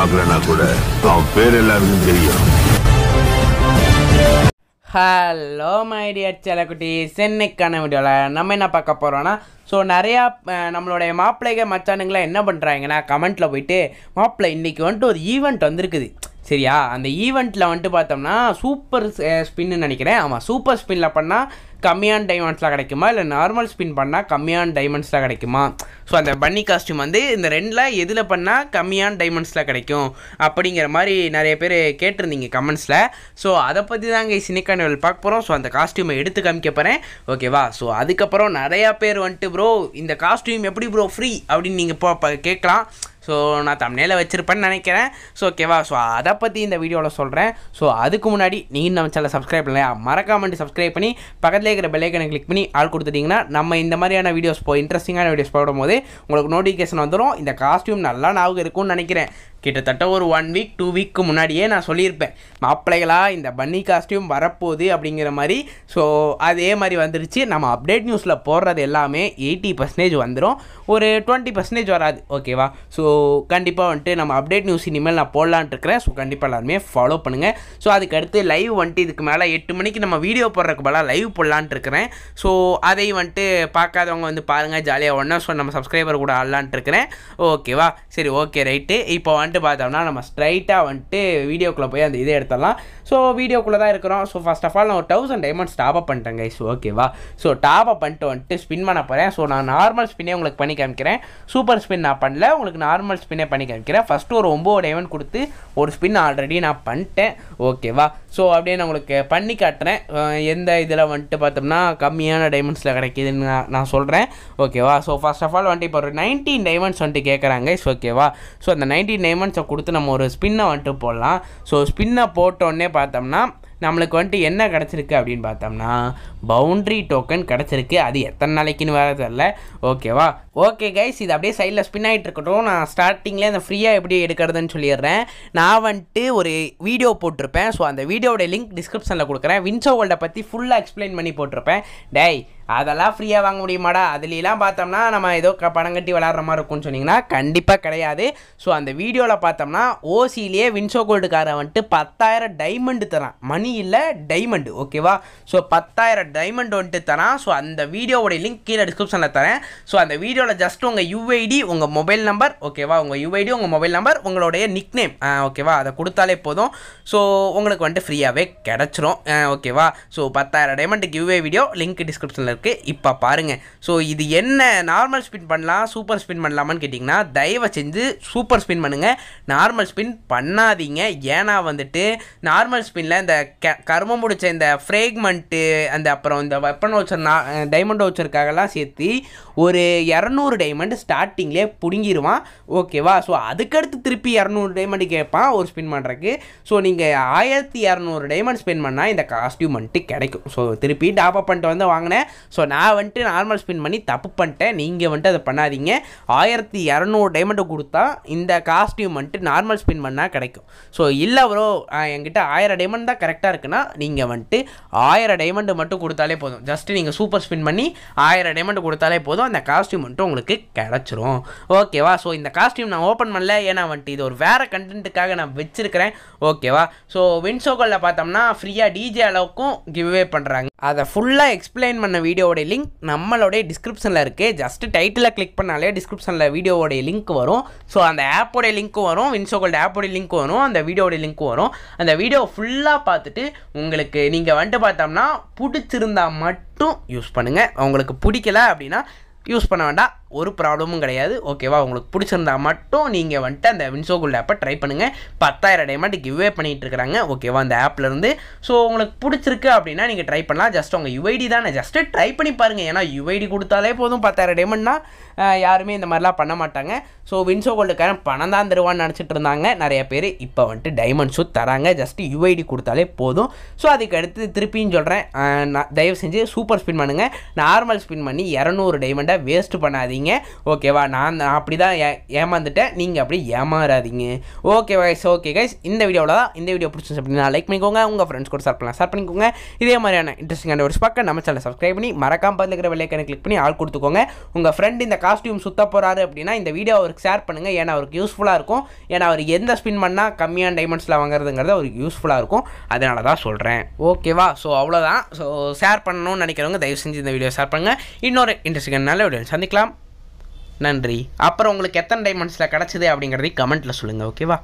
பார்க்கலன்னா கூட அவன் பேர் எல்லாருக்கும் தெரியும் ஹலோ மைடியர் செலக்குட்டி சென்னைக்கான வீடியோவில் நம்ம என்ன பார்க்க போகிறோன்னா ஸோ நிறையா நம்மளுடைய மாப்பிள்ளைகள் மச்சானுங்களாம் என்ன பண்ணுறாங்கன்னா கமெண்ட்டில் போயிட்டு மாப்பிள்ளை இன்றைக்கி வந்துட்டு ஒரு ஈவெண்ட் வந்திருக்குது சரியா அந்த ஈவெண்ட்டில் வந்துட்டு பார்த்தோம்னா சூப்பர் ஸ்பின்னு நினைக்கிறேன் ஆமாம் சூப்பர் ஸ்பின்னில் பண்ணால் கம்மியான டைமண்ட்ஸில் கிடைக்குமா இல்லை நார்மல் ஸ்பின் பண்ணால் கம்மியான டைமண்ட்ஸில் கிடைக்குமா ஸோ அந்த பன்னி காஸ்டியூம் வந்து இந்த ரெண்டில் எதில் பண்ணால் கம்மியான டைமண்ட்ஸில் கிடைக்கும் அப்படிங்கிற மாதிரி நிறைய பேர் கேட்டிருந்தீங்க கமெண்ட்ஸில் ஸோ அதை பற்றி தாங்க சினிக்கானவல் பார்க்க போகிறோம் ஸோ அந்த காஸ்டியூமை எடுத்து காமிக்க போகிறேன் ஓகேவா ஸோ அதுக்கப்புறம் நிறையா பேர் வந்துட்டு ப்ரோ இந்த காஸ்டியூம் எப்படி ப்ரோ ஃப்ரீ அப்படின்னு நீங்கள் கேட்கலாம் ஸோ நான் தமிழில் வச்சுருப்பேன்னு நினைக்கிறேன் ஸோ ஓகேவா ஸோ அதை பற்றி இந்த வீடியோவில் சொல்கிறேன் ஸோ அதுக்கு முன்னாடி நீங்கள் நம்ம சேனல் சப்ஸ்கிரைப் பண்ணலையா மறக்காமட்டு சப்ஸ்கிரைப் பண்ணி பக்கத்தில் இருக்கிற பெல்லைக்கனை கிளிக் பண்ணி ஆள் கொடுத்துட்டிங்கன்னா நம்ம இந்த மாதிரியான வீடியோஸ் போ இன்ட்ரெஸ்டிங்கான வீடியோஸ் போடும்போது உங்களுக்கு நோட்டிஃபிகேஷன் வந்துடும் இந்த காஸ்ட்யூம் நல்லா ஞாபகம் இருக்கும்னு நினைக்கிறேன் கிட்டத்தட்ட ஒரு ஒன் வீக் டூ வீக்கு முன்னாடியே நான் சொல்லியிருப்பேன் மாப்பிள்ளைகளா இந்த பன்னி காஸ்டியூம் வரப்போகுது அப்படிங்கிற மாதிரி ஸோ அதே மாதிரி வந்துருச்சு நம்ம அப்டேட் நியூஸில் போடுறது எல்லாமே எயிட்டி பர்சன்டேஜ் வந்துடும் ஒரு டுவெண்ட்டி பர்சன்டேஜ் வராது ஓகேவா ஸோ கண்டிப்பாக வந்துட்டு நம்ம அப்டேட் நியூஸ் இனிமேல் நான் போடலான் இருக்கிறேன் ஸோ கண்டிப்பாக எல்லாருமே ஃபாலோ பண்ணுங்கள் ஸோ அதுக்கு அடுத்து லைவ் வந்துட்டு இதுக்கு மேலே எட்டு மணிக்கு நம்ம வீடியோ போடுறதுக்கு மேலே லைவ் போடலான்ட்டு இருக்கிறேன் ஸோ அதை வந்துட்டு பார்க்காதவங்க வந்து பாருங்கள் ஜாலியாக ஒன்றா ஸோ நம்ம சப்ஸ்கிரைபர் கூட ஆடலான் இருக்கிறேன் ஓகேவா சரி ஓகே ரைட்டு இப்போ வந்துட்டு பார்த்தோம்னா நம்ம ஸ்ட்ரைட்டாக வந்துட்டு வீடியோக்குள்ளே போய் அந்த இதை எடுத்துடலாம் ஸோ வீடியோக்குள்ளே தான் இருக்கிறோம் ஸோ ஃபஸ்ட் ஆஃப் ஆல் நான் ஒரு தௌசண்ட் டைமண்ட்ஸ் டாப் அப் பண்ணிட்டேன் கைஸ் ஓகேவா ஸோ டாப் அப் பண்ணிட்டு வந்துட்டு ஸ்பின் பண்ண போகிறேன் ஸோ நான் நார்மல் ஸ்பின்னே உங்களுக்கு பண்ணி காமிக்கிறேன் சூப்பர் ஸ்பின் நான் பண்ணல உங்களுக்கு நார்மல் ஸ்பின்னே பண்ணி காமிக்கிறேன் ஃபஸ்ட்டு ஒரு ஒம்பது டைமண்ட் கொடுத்து ஒரு ஸ்பின் ஆல்ரெடி நான் பண்ணிட்டேன் ஓகேவா ஸோ அப்படியே நான் உங்களுக்கு பண்ணி காட்டுறேன் எந்த இதில் வந்துட்டு பார்த்தோம்னா கம்மியான டைமண்ட்ஸில் கிடைக்கிதுன்னு நான் நான் சொல்கிறேன் ஓகேவா ஸோ ஃபஸ்ட் ஆஃப் ஆல் வந்துட்டு இப்போ ஒரு நைன்டீன் டைமண்ட்ஸ் வந்துட்டு கேட்குறாங்க இஸ் ஓகேவா ஸோ அந்த நைன்டீன் டைமண்ட்ஸ் டைமண்ட்ஸை கொடுத்து நம்ம ஒரு ஸ்பின்னை வந்துட்டு போடலாம் ஸோ ஸ்பின்னை போட்டோன்னே பார்த்தோம்னா நம்மளுக்கு வந்துட்டு என்ன கிடச்சிருக்கு அப்படின்னு பார்த்தோம்னா பவுண்ட்ரி டோக்கன் கிடச்சிருக்கு அது எத்தனை நாளைக்குன்னு வேறு தெரில ஓகேவா ஓகே கைஸ் இது அப்படியே சைடில் ஸ்பின் ஆகிட்டு இருக்கட்டும் நான் ஸ்டார்டிங்லேயே இந்த ஃப்ரீயாக எப்படி எடுக்கிறதுன்னு சொல்லிடுறேன் நான் வந்துட்டு ஒரு வீடியோ போட்டிருப்பேன் ஸோ அந்த வீடியோட லிங்க் டிஸ்கிரிப்ஷனில் கொடுக்குறேன் வின்சோ வேர்ல்டை பற்றி ஃபுல்லாக எக்ஸ்பிளைன் பண்ணி போட்டிருப்பேன் டே அதெல்லாம் ஃப்ரீயாக வாங்க முடியுமாடா அதுலாம் பார்த்தோம்னா நம்ம ஏதோ க பணம் கட்டி விளாட்ற மாதிரி இருக்கும்னு சொன்னிங்கன்னா கண்டிப்பாக கிடையாது ஸோ அந்த வீடியோவில் பார்த்தோம்னா ஓசிலேயே வின்சோ கோல்டுக்காரன் வந்துட்டு பத்தாயிரம் டைமண்டு தரான் மணி இல்லை டைமண்டு ஓகேவா ஸோ பத்தாயிரம் டைமண்ட் வந்துட்டு தரான் ஸோ அந்த வீடியோவோட லிங்க் கீழே டிஸ்கிரிப்ஷனில் தரேன் ஸோ அந்த வீடியோவில் ஜஸ்ட் உங்கள் யூஐடி உங்கள் மொபைல் நம்பர் ஓகேவா உங்கள் யூஐடி உங்கள் மொபைல் நம்பர் உங்களுடைய நிக் நேம் ஓகேவா அதை கொடுத்தாலே போதும் ஸோ உங்களுக்கு வந்துட்டு ஃப்ரீயாகவே கிடச்சிரும் ஓகேவா ஸோ பத்தாயிரம் டைமண்ட் கிவ்வே வீடியோ லிங்க் டிஸ்கிரிப்ஷனில் போயிட்டுருக்கு இப்போ பாருங்கள் ஸோ இது என்ன நார்மல் ஸ்பின் பண்ணலாம் சூப்பர் ஸ்பின் பண்ணலாமான்னு கேட்டிங்கன்னா தயவு செஞ்சு சூப்பர் ஸ்பின் பண்ணுங்கள் நார்மல் ஸ்பின் பண்ணாதீங்க ஏன்னா வந்துட்டு நார்மல் ஸ்பின்னில் இந்த க கர்மம் முடிச்ச இந்த ஃப்ரேக்மெண்ட்டு அந்த அப்புறம் இந்த வெப்பன் வச்சர் நான் டைமண்ட் வச்சருக்காகலாம் சேர்த்து ஒரு இரநூறு டைமண்ட் ஸ்டார்டிங்லே பிடுங்கிடுவான் ஓகேவா ஸோ அதுக்கடுத்து திருப்பி இரநூறு டைமண்ட் கேட்பான் ஒரு ஸ்பின் பண்ணுறக்கு ஸோ நீங்கள் ஆயிரத்தி இரநூறு டைமண்ட் ஸ்பென்ட் பண்ணால் இந்த காஸ்டியூம் வந்துட்டு கிடைக்கும் ஸோ திருப்பி டாப் அப் பண்ணிட்டு வந்து வாங்கினேன் ஸோ நான் வந்துட்டு நார்மல் ஸ்பின் பண்ணி தப்பு பண்ணிட்டேன் நீங்கள் வந்துட்டு அதை பண்ணாதீங்க ஆயிரத்தி இரநூறு டைமண்டை கொடுத்தா இந்த காஸ்டியூம் வந்துட்டு நார்மல் ஸ்பின் பண்ணால் கிடைக்கும் ஸோ இல்லை ப்ரோ என்கிட்ட ஆயிரம் டைமண்ட் தான் கரெக்டாக இருக்குன்னா நீங்கள் வந்துட்டு ஆயிரம் டைமண்டு மட்டும் கொடுத்தாலே போதும் ஜஸ்ட்டு நீங்கள் சூப்பர் ஸ்பின் பண்ணி ஆயிரம் டைமண்ட் கொடுத்தாலே போதும் அந்த காஸ்டியூம் வந்துட்டு உங்களுக்கு கிடச்சிரும் ஓகேவா ஸோ இந்த காஸ்டியூம் நான் ஓப்பன் பண்ணல ஏன்னா வந்துட்டு இது ஒரு வேறு கண்டென்ட்டுக்காக நான் வச்சுருக்கிறேன் ஓகேவா ஸோ வின்சோகலில் பார்த்தோம்னா ஃப்ரீயாக டிஜே அளவுக்கும் கிவ்வே பண்ணுறாங்க அதை ஃபுல்லாக எக்ஸ்பிளைன் பண்ண வீடியோவோடைய லிங்க் நம்மளுடைய டிஸ்கிரிப்ஷனில் இருக்குது ஜஸ்ட்டு டைட்டிலில் கிளிக் பண்ணாலே டிஸ்கிரிப்ஷனில் வீடியோவோடைய லிங்க் வரும் ஸோ அந்த ஆப்போடைய லிங்க்கும் வரும் இன்சோகோல்டு ஆப்போடைய லிங்க் வரும் அந்த வீடியோடைய லிங்க்கும் வரும் அந்த வீடியோ ஃபுல்லாக பார்த்துட்டு உங்களுக்கு நீங்கள் வந்துட்டு பார்த்தோம்னா பிடிச்சிருந்தா மட்டும் யூஸ் பண்ணுங்கள் உங்களுக்கு பிடிக்கல அப்படின்னா யூஸ் பண்ண வேண்டாம் ஒரு ப்ராப்ளமும் கிடையாது ஓகேவா உங்களுக்கு பிடிச்சிருந்தா மட்டும் நீங்கள் வந்துட்டு அந்த வின்சோகுல் ஆப்பை ட்ரை பண்ணுங்கள் பத்தாயிரம் டைமண்ட் கிவ்வே பண்ணிகிட்டு இருக்கிறாங்க ஓகேவா அந்த ஆப்லேருந்து ஸோ உங்களுக்கு பிடிச்சிருக்கு அப்படின்னா நீங்கள் ட்ரை பண்ணலாம் ஜஸ்ட் உங்கள் யுஐடி தானே ஜஸ்ட்டு ட்ரை பண்ணி பாருங்கள் ஏன்னா யுஐடி கொடுத்தாலே போதும் பத்தாயிரம் டைமண்ட்னா யாருமே இந்த மாதிரிலாம் பண்ண மாட்டாங்க ஸோ வின்சோ கோல்டுக்காரன் பணம் தான் தருவான்னு நினச்சிட்டு இருந்தாங்க நிறைய பேர் இப்போ வந்துட்டு டைமண்ட் ஷூ தராங்க ஜஸ்ட் யுஐடி கொடுத்தாலே போதும் ஸோ அதுக்கு அடுத்து திருப்பியும் சொல்கிறேன் நான் தயவு செஞ்சு சூப்பர் ஸ்பின் பண்ணுங்கள் நார்மல் ஸ்பின் பண்ணி இரநூறு டைமண்டை வேஸ்ட் பண்ணாதீங்க ஓகேவா நான் நான் அப்படி தான் ஏ ஏமாந்துட்டேன் நீங்கள் அப்படி ஏமாறாதீங்க ஓகே கைஸ் ஓகே கைஸ் இந்த வீடியோவில் தான் இந்த வீடியோ பிடிச்சிருந்துச்சு அப்படின்னா லைக் பண்ணிக்கோங்க உங்கள் ஃப்ரெண்ட்ஸ் கூட ஷேர் பண்ணலாம் ஷேர் பண்ணிக்கோங்க இதே மாதிரியான இன்ட்ரெஸ்டிங்கான ஒரு பார்க்க நம்ம சேனல் சப்ஸ்கிரைப் பண்ணி மறக்காம பார்த்துக்கிற வெள்ளைக்கான கிளிக் பண்ணி ஆள் கொடுத்துக்கோங்க உங்கள் ஃப்ரெண்ட் இந்த காஸ்டியூம் சுத்த போகிறாரு அப்படின்னா இந்த வீடியோ அவருக்கு ஷேர் பண்ணுங்கள் ஏன்னா அவருக்கு யூஸ்ஃபுல்லாக இருக்கும் ஏன்னா அவர் எந்த ஸ்பின் பண்ணால் கம்மியான டைமண்ட்ஸில் வாங்குறதுங்கிறது அவருக்கு யூஸ்ஃபுல்லாக இருக்கும் அதனால தான் சொல்கிறேன் ஓகேவா ஸோ அவ்வளோதான் ஸோ ஷேர் பண்ணணும்னு நினைக்கிறவங்க தயவு செஞ்சு இந்த வீடியோ ஷேர் பண்ணுங்கள் இன்னொரு இன்ட்ரெஸ்டிங்கான நல்லவுடன் சந்திக்கலாம் நன்றி அப்புறம் உங்களுக்கு எத்தனை டைமண்ட்ஸில் கிடச்சிது அப்படிங்கிறதையும் கமெண்ட்டில் சொல்லுங்கள் ஓகேவா